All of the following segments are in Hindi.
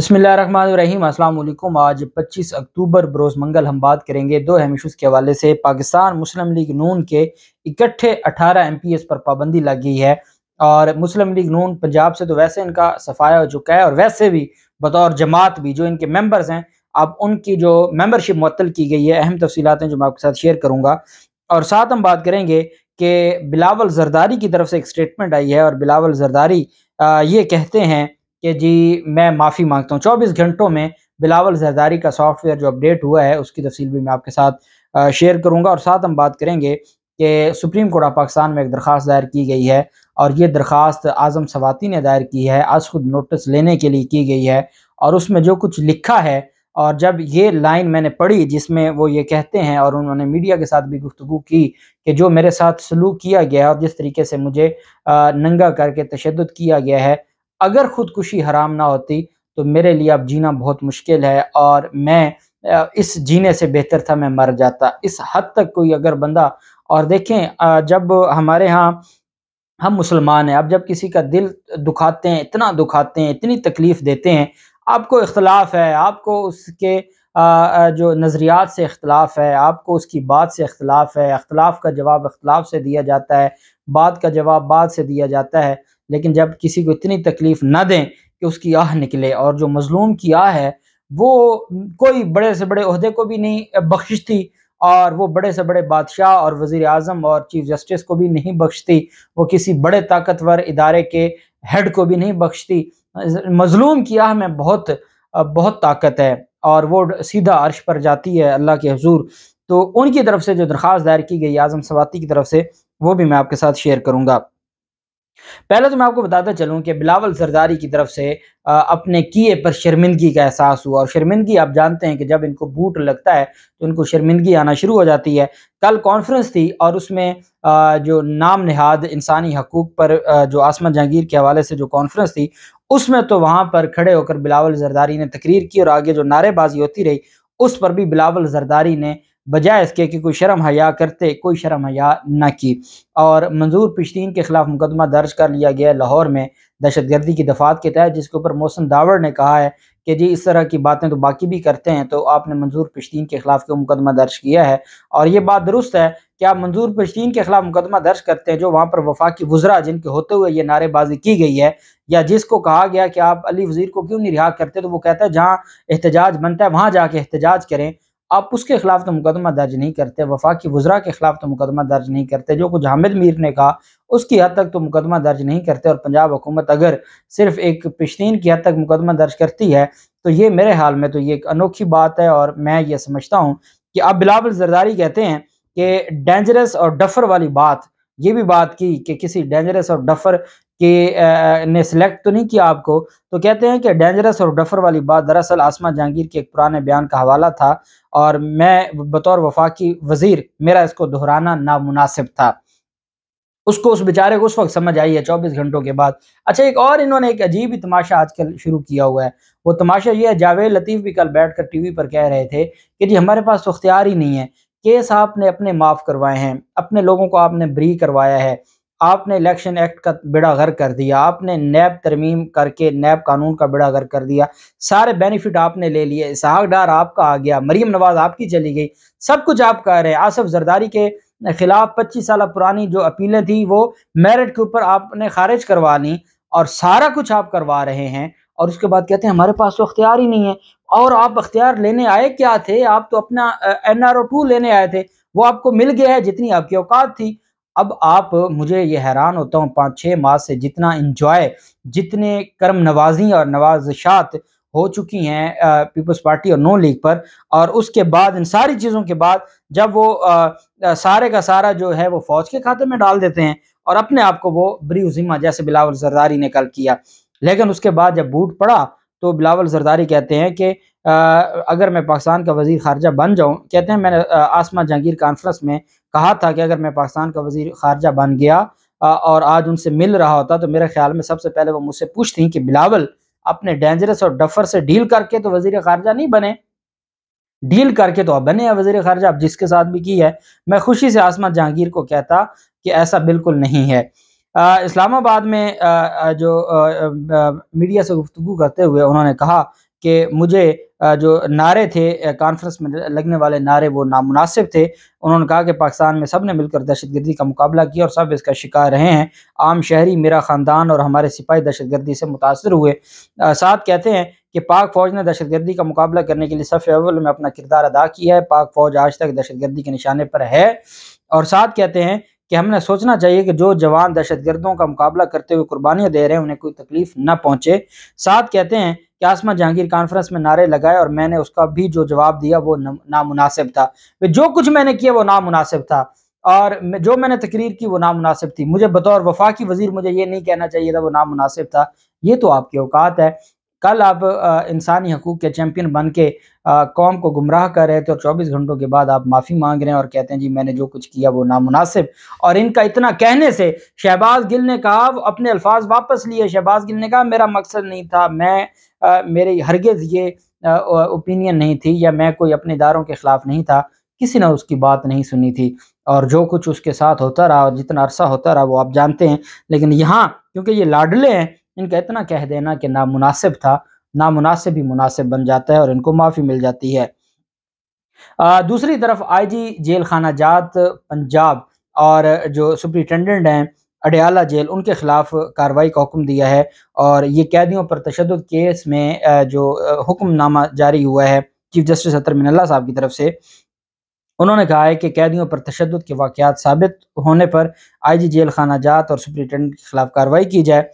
बसमीम आज 25 अक्टूबर बरोज़ मंगल हम बात करेंगे दो अहम इशूज़ के हवाले से पाकिस्तान मुस्लिम लीग नून के इकट्ठे 18 एमपीएस पर पाबंदी लग गई है और मुस्लिम लीग नून पंजाब से तो वैसे इनका सफाया हो चुका है और वैसे भी बतौर जमात भी जो इनके मेंबर्स हैं अब उनकी जो मेम्बरशिप मअल की गई है अहम तफसीत हैं जो मैं आपके साथ शेयर करूँगा और साथ हम बात करेंगे कि बिलावल जरदारी की तरफ से एक स्टेटमेंट आई है और बिलावल जरदारी ये कहते हैं कि जी मैं माफ़ी मांगता हूँ चौबीस घंटों में बिलावल जरदारी का सॉफ्टवेयर जो अपडेट हुआ है उसकी तफसील भी मैं आपके साथ शेयर करूँगा और साथ हम बात करेंगे कि सुप्रीम कोर्ट ऑफ पाकिस्तान में एक दरख्वास्त दायर की गई है और ये दरख्वास्त आज़म सवाती ने दायर की है आज खुद नोटिस लेने के लिए की गई है और उसमें जो कुछ लिखा है और जब ये लाइन मैंने पढ़ी जिसमें वो ये कहते हैं और उन्होंने मीडिया के साथ भी गुफ्तु की कि जो मेरे साथ सलूक किया गया है और जिस तरीके से मुझे नंगा करके तशद किया गया है अगर ख़ुदकुशी हराम ना होती तो मेरे लिए अब जीना बहुत मुश्किल है और मैं इस जीने से बेहतर था मैं मर जाता इस हद तक कोई अगर बंदा और देखें जब हमारे यहाँ हम मुसलमान हैं अब जब किसी का दिल दुखाते हैं इतना दुखाते हैं इतनी तकलीफ़ देते हैं आपको इख्तलाफ है आपको उसके जो नज़रियात से इख्तलाफ है आपको उसकी बात से इख्तलाफ है अख्तलाफ का जवाब अख्तलाफ से दिया जाता है बात का जवाब बाद से दिया जाता है लेकिन जब किसी को इतनी तकलीफ़ ना दें कि उसकी आह निकले और जो मज़लूम की आह है वो कोई बड़े से बड़े अहदे को भी नहीं बख्शती और वो बड़े से बड़े बादशाह और वज़ी अजम और चीफ़ जस्टिस को भी नहीं बख्शती वो किसी बड़े ताकतवर इदारे के हेड को भी नहीं बख्शती मज़लूम की आह में बहुत बहुत ताकत है और वो सीधा अर्श पर जाती है अल्लाह के हजूर तो उनकी तरफ से जो दरख्वास्त दायर की गई आज़म सवाती की तरफ से वो भी मैं आपके साथ शेयर करूंगा पहले तो मैं आपको बताता चलूं कि बिलावल सरदारी की तरफ से अपने किए पर शर्मिंदगी का एहसास हुआ और शर्मिंदगी आप जानते हैं कि जब इनको बूट लगता है तो इनको शर्मिंदगी आना शुरू हो जाती है कल कॉन्फ्रेंस थी और उसमें जो नाम नहाद इंसानी हकूक पर जो आसमा जहांगीर के हवाले से जो कॉन्फ्रेंस थी उसमें तो वहाँ पर खड़े होकर बिलावल जरदारी ने तकरीर की और आगे जो नारेबाजी होती रही उस पर भी बिलावल जरदारी ने बजाय इसके कि कोई शर्म हया करते कोई शर्म हया न की और मंजूर पिश्तीन के खिलाफ मुकदमा दर्ज कर लिया गया लाहौर में दहशतगर्दी की दफात के तहत जिसके ऊपर मौसम दावर ने कहा है कि जी इस तरह की बातें तो बाकी भी करते हैं तो आपने मंजूर पिश्तीन के खिलाफ क्यों मुकदमा दर्ज किया है और ये बात दुरुस्त है कि आप मंजूर पिश्तीन के खिलाफ मुकदमा दर्ज करते हैं जो वहाँ पर वफाकी वजरा जिनके होते हुए ये नारेबाजी की गई है या जिसको कहा गया कि आप अली वजीर को क्यों नहीं रिहा करते तो वो कहता है जहाँ एहतजाज बनता है वहाँ जाके एहतजाज करें आप उसके खिलाफ तो मुकदमा दर्ज नहीं करते वफा की वज्रा के खिलाफ तो मुकदमा दर्ज नहीं करते जो कुछ हामिद मीर ने कहा उसकी हद तक तो मुकदमा दर्ज नहीं करते और पंजाब हुकूमत अगर सिर्फ एक पश्तीन की हद तक मुकदमा दर्ज करती है तो ये मेरे हाल में तो ये एक अनोखी बात है और मैं ये समझता हूँ कि अब बिलावल जरदारी कहते हैं कि डेंजरस और डफर वाली बात ये भी बात की कि किसी डेंजरस और डफर कि ने सिलेक्ट तो नहीं किया आपको तो कहते हैं कि डेंजरस और डफर वाली बात दरअसल आसमा जहांगीर के एक पुराने बयान का हवाला था और मैं बतौर वफाकी वजीर मेरा इसको दोहराना नामुनासिब था उसको उस बेचारे को उस वक्त समझ आई है चौबीस घंटों के बाद अच्छा एक और इन्होंने एक अजीब ही तमाशा आजकल शुरू किया हुआ है वो तमाशा ये है जावेद लतीफ़ भी कल बैठ कर टी वी पर कह रहे थे कि जी हमारे पास तो अख्तियार ही नहीं है केस आपने अपने माफ़ करवाए हैं अपने लोगों को आपने ब्री करवाया है आपने इलेक्शन एक्ट का बेड़ा गर्क कर दिया आपने नैब तरमीम करके नैब कानून का बेड़ा गर्क कर दिया सारे बेनिफिट आपने ले लिए इसहाक डार आपका आ गया मरीम नवाज आपकी चली गई सब कुछ आप कह रहे हैं आसफ जरदारी के खिलाफ पच्चीस साल पुरानी जो अपीलें थी वो मेरिट के ऊपर आपने खारिज करवा ली और सारा कुछ आप करवा रहे हैं और उसके बाद कहते हैं हमारे पास तो अख्तियार ही नहीं है और आप अख्तियार लेने आए क्या थे आप तो अपना एन आर ओ टू लेने आए थे वो आपको मिल गया है जितनी आपकी औकात थी अब आप मुझे ये हैरान होता हूँ पाँच छः माह से जितना इंजॉय जितने कर्म नवाजी और नवाजशात हो चुकी हैं पीपल्स पार्टी और नो लीग पर और उसके बाद इन सारी चीज़ों के बाद जब वो आ, सारे का सारा जो है वो फौज के खाते में डाल देते हैं और अपने आप को वो ब्री उजिमा जैसे बिलावल जरदारी ने कल किया लेकिन उसके बाद जब बूट पड़ा तो बिलावल जरदारी कहते हैं कि आ, अगर मैं पाकिस्तान का वजीर खारजा बन जाऊं कहते हैं मैंने आसमा जहांगीर कॉन्फ्रेंस में कहा था कि अगर मैं पाकिस्तान का वजीर खारजा बन गया और आज उनसे मिल रहा होता तो मेरे ख्याल में सबसे पहले वो मुझसे पूछती कि बिलावल अपने डेंजरस और डफर से डील करके तो वजीर खारजा नहीं बने डील करके तो आप बने हैं वजीर खारजा आप जिसके साथ भी की है मैं खुशी से आसमत जहांगीर को कहता कि ऐसा बिल्कुल नहीं है इस्लामाबाद में आ, जो आ, आ, मीडिया से गुफ्तु करते हुए उन्होंने कहा कि मुझे जो नारे थे कॉन्फ्रेंस में लगने वाले नारे वो नामनासिब थे उन्होंने कहा कि पाकिस्तान में सब ने मिलकर दहशत गर्दी का मुकाबला किया और सब इसका शिकार रहे हैं आम शहरी मेरा ख़ानदान और हमारे सिपाही दहशत गर्दी से मुतासर हुए साथ कहते हैं कि पाक फ़ौज ने दहशत गर्दी का मुकाबला करने के लिए सफ़ अवल में अपना किरदार अदा किया है पाक फ़ौज आज तक दहशत गर्दी के निशाने पर है और साथ कहते हैं कि हमने सोचना चाहिए कि जो जवान दहशत गर्दों का मुकाबला करते हुए कुर्बानियाँ दे रहे हैं उन्हें कोई तकलीफ़ न पहुँचे साथ कहते हैं कि आसमा जहांगीर कॉन्फ्रेंस में नारे लगाए और मैंने उसका भी जो जवाब दिया वो नामुनासिब था जो कुछ मैंने किया वो नामुनासिब था और जो मैंने तकरीर की वो नामुनासिब थी मुझे बतौर वफा की वजीर मुझे ये नहीं कहना चाहिए था वो नामुनासिब था ये तो आपकी औकात है कल आप इंसानी हकूक़ के चैम्पियन बन के कौम को गुमराह कर रहे थे और चौबीस घंटों के बाद आप माफ़ी मांग रहे हैं और कहते हैं जी मैंने जो कुछ किया वो नामनासिब और इनका इतना कहने से शहबाज गिल ने कहा अपने अल्फाज वापस लिए शहबाज गिल ने कहा मेरा मकसद नहीं था मैं आ, मेरे हरगज़ ये ओपिनियन नहीं थी या मैं कोई अपने इदारों के ख़िलाफ़ नहीं था किसी ने उसकी बात नहीं सुनी थी और जो कुछ उसके साथ होता रहा और जितना अरसा होता रहा वो आप जानते हैं लेकिन यहाँ क्योंकि ये लाडले हैं इनका इतना कह देना कि नामुनासिब था नामुनासिब ही मुनासिब बन जाता है और इनको माफ़ी मिल जाती है आ, दूसरी तरफ आईजी जेल खाना जात पंजाब और जो सुप्रिटेंडेंट हैं अडयाला जेल उनके ख़िलाफ़ कार्रवाई का हुक्म दिया है और ये कैदियों पर तशद केस में जो हुक्मनामा जारी हुआ है चीफ जस्टिस अतर मिनल्ला साहब की तरफ से उन्होंने कहा है कि कैदियों पर तशद के वाकत साबित होने पर आई जी जेल खाना जात और सुप्रिटेंडेंट के खिलाफ कार्रवाई की जाए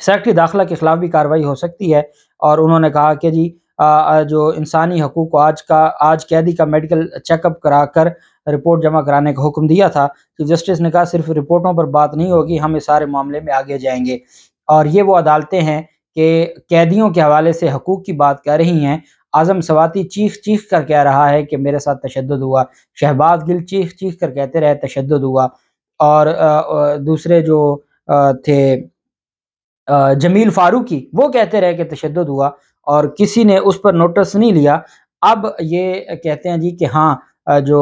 सेक्रेटरी दाखिला के खिलाफ भी कार्रवाई हो सकती है और उन्होंने कहा कि जी आ, जो इंसानी हकूक को आज का आज कैदी का मेडिकल चेकअप करा कर रिपोर्ट जमा कराने का हुक्म दिया था चीफ जस्टिस ने कहा सिर्फ रिपोर्टों पर बात नहीं होगी हम इस सारे मामले में आगे जाएंगे और ये वो अदालतें हैं कि कैदियों के हवाले से हकूक की बात कर रही हैं आजम सवाती चीख चीख कर कह रहा है कि मेरे साथ तशद हुआ शहबाज गिल चीख चीख कर कहते रहे तशद हुआ और दूसरे जो थे जमील फारूकी वो कहते रहे कि तशद हुआ और किसी ने उस पर नोटिस नहीं लिया अब ये कहते हैं जी कि हाँ जो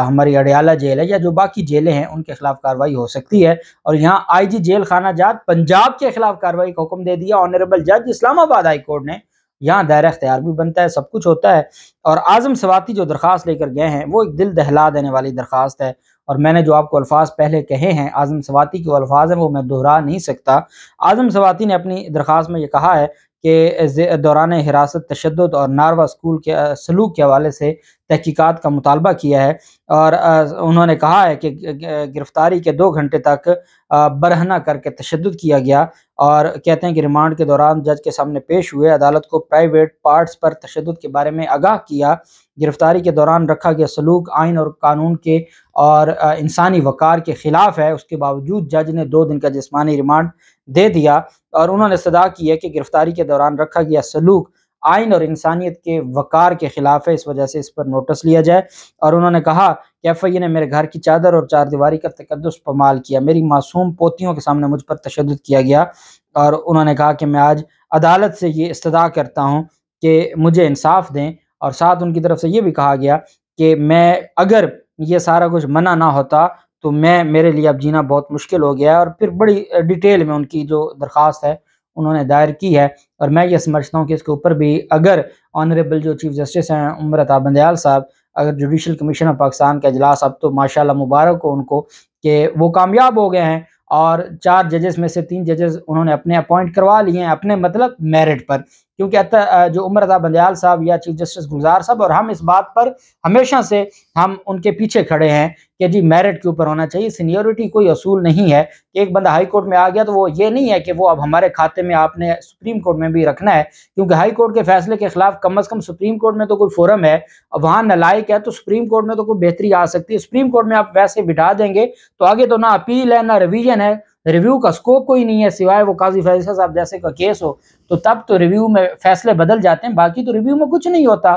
हमारी अडयाला जेल है या जो बाकी जेलें हैं उनके खिलाफ कार्रवाई हो सकती है और यहाँ आईजी जेल खाना जात पंजाब के खिलाफ कार्रवाई का हुक्म दे दिया ऑनरेबल जज इस्लामाबाद हाई कोर्ट ने यहाँ दायरा अख्तियार भी बनता है सब कुछ होता है और आज़म सवाती जो दरख्वास्त लेकर गए हैं वो एक दिल दहला देने वाली दरख्वास्त है और मैंने जो आपको अल्फाज पहले कहे हैं आज़म सवाती के अल्फाज हैं वो मैं दोहरा नहीं सकता आज़म सवाती ने अपनी दरख्वास्त में ये कहा है कि दौरान हिरासत तशद और नारवा स्कूल के सलूक के हवाले से तहकीक़त का मुतालबा किया है और उन्होंने कहा है कि गिरफ़्तारी के दो घंटे तक बरहना करके तशद किया गया और कहते हैं कि रिमांड के दौरान जज के सामने पेश हुए अदालत को प्राइवेट पार्ट्स पर तशद के बारे में आगाह किया गिरफ़्तारी के दौरान रखा गया सलूक आइन और कानून के और इंसानी वक़ार के ख़िलाफ़ है उसके बावजूद जज ने दो दिन का जिसमानी रिमांड दे दिया और उन्होंने सदा की है कि गिरफ़्तारी के दौरान रखा गया सलूक आइन और इंसानियत के वक़ार के ख़िलाफ़ है इस वजह से इस पर नोटिस लिया जाए और उन्होंने कहा कि एफ आई ने मेरे घर की चादर और चार दीवारी का तकदस पमाल किया मेरी मासूम पोतियों के सामने मुझ पर तशद किया गया और उन्होंने कहा कि मैं आज अदालत से ये इस्तः करता हूँ कि मुझे इंसाफ दें और साथ उनकी तरफ से ये भी कहा गया कि मैं अगर ये सारा कुछ मना ना होता तो मैं मेरे लिए अब जीना बहुत मुश्किल हो गया है और फिर बड़ी डिटेल में उनकी जो दरख्वास्त है उन्होंने दायर की है और मैं ये समझता हूँ कि इसके ऊपर भी अगर ऑनरेबल जो चीफ जस्टिस हैं उमर ताबंदयाल बंदयाल साहब अगर जुडिशल कमीशन ऑफ पाकिस्तान का अजलास अब तो माशाल्लाह मुबारक हो उनको कि वो कामयाब हो गए हैं और चार जजेस में से तीन जजेस उन्होंने अपने अपॉइंट करवा लिए हैं अपने मतलब मेरिट पर क्योंकि जो उमर रजा बंदयाल साहब या चीफ जस्टिस गुलजार साहब और हम इस बात पर हमेशा से हम उनके पीछे खड़े हैं कि जी मेरिट के ऊपर होना चाहिए सीनियोरिटी कोई असूल नहीं है कि एक बंदा हाई कोर्ट में आ गया तो वो ये नहीं है कि वो अब हमारे खाते में आपने सुप्रीम कोर्ट में भी रखना है क्योंकि हाई कोर्ट के फैसले के खिलाफ कम अज़ कम सुप्रीम कोर्ट में तो कोई फोरम है अब नलायक है तो सुप्रीम कोर्ट में तो कोई बेहतरी आ सकती है सुप्रीम कोर्ट में आप वैसे बिठा देंगे तो आगे तो ना अपील है ना रिविजन है रिव्यू का स्कोप कोई नहीं है सिवाय वो काजी फैसल साहब जैसे का केस हो तो तब तो रिव्यू में फैसले बदल जाते हैं बाकी तो रिव्यू में कुछ नहीं होता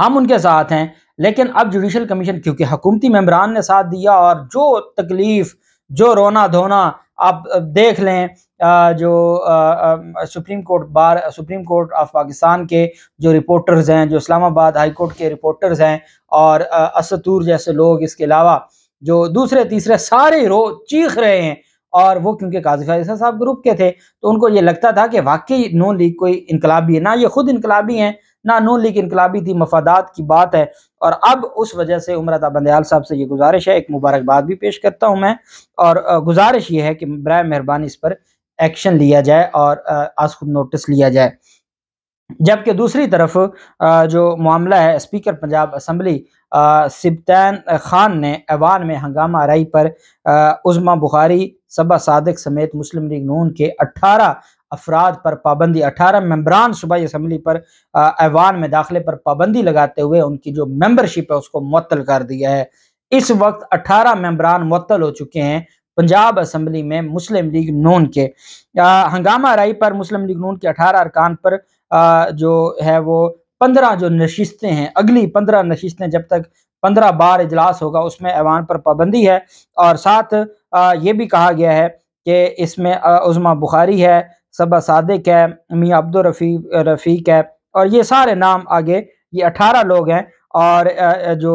हम उनके साथ हैं लेकिन अब जुडिशल कमीशन क्योंकि हकूमती मेम्बरान ने साथ दिया और जो तकलीफ जो रोना धोना आप देख लें जो Supreme Court bar Supreme Court of Pakistan के जो रिपोर्टर्स हैं जो इस्लामाबाद हाई कोर्ट के रिपोर्टर्स हैं और असतूर जैसे लोग इसके अलावा जो दूसरे तीसरे सारे रो चीख रहे हैं और वो क्योंकि काजी फैसल साहब ग्रुप के थे तो उनको ये लगता था कि वाकई नून लीग कोई इनकलाबी है ना ये खुद इनकलाबी हैं ना नून लीग इनकलाबी थी मफादात की बात है और अब उस वजह से उमरता बंदयाल साहब से ये गुजारिश है एक मुबारकबाद भी पेश करता हूँ मैं और गुजारिश ये है कि बर मेहरबानी इस पर एक्शन लिया जाए और आज खुद नोटिस लिया जाए जबकि दूसरी तरफ जो मामला है स्पीकर पंजाब असम्बली सिबतैन खान ने ऐवान में हंगामा आरई पर उज़मा बुखारी सबा सदक समेत मुस्लिम लीग नून के 18 अफराद पर पाबंदी 18 मेम्बरान सूबाई असम्बली पर ऐवान में दाखिले पर पाबंदी लगाते हुए उनकी जो मेम्बरशिप है उसको मअतल कर दिया है इस वक्त 18 मम्बरान मअतल हो चुके हैं पंजाब असम्बली में मुस्लिम लीग नून के हंगामा राई पर मुस्लिम लीग नून के अठारह अरकान पर आ, जो है वो पंद्रह जो नशिस्तें हैं अगली पंद्रह नशिस्तें जब तक पंद्रह बार इजलास होगा उसमें ऐवान पर पाबंदी है और साथ आ, ये भी कहा गया है कि इसमें उज़मा बुखारी है सबा सादिक है मियाँ अब्दुल रफ़ी रफ़ीक है और ये सारे नाम आगे ये अठारह लोग हैं और जो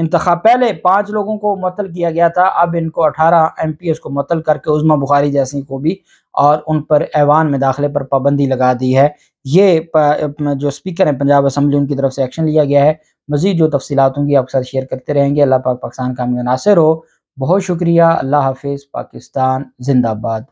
इंतखा पहले पाँच लोगों को मतल किया गया था अब इनको अठारह एम पी एस को मतल करके उजमा बुखारी जैसी को भी और उन पर ऐवान में दाखिले पर पाबंदी लगा दी है ये जो स्पीकर हैं पंजाब असम्बली उनकी तरफ से एक्शन लिया गया है मजीद जो तफसीत होंगी आपके साथ शेयर करते रहेंगे अल्लाह पाक पाकिस्तान का मुनासर हो बहुत शुक्रिया अल्लाह हाफिज़ पाकिस्तान जिंदाबाद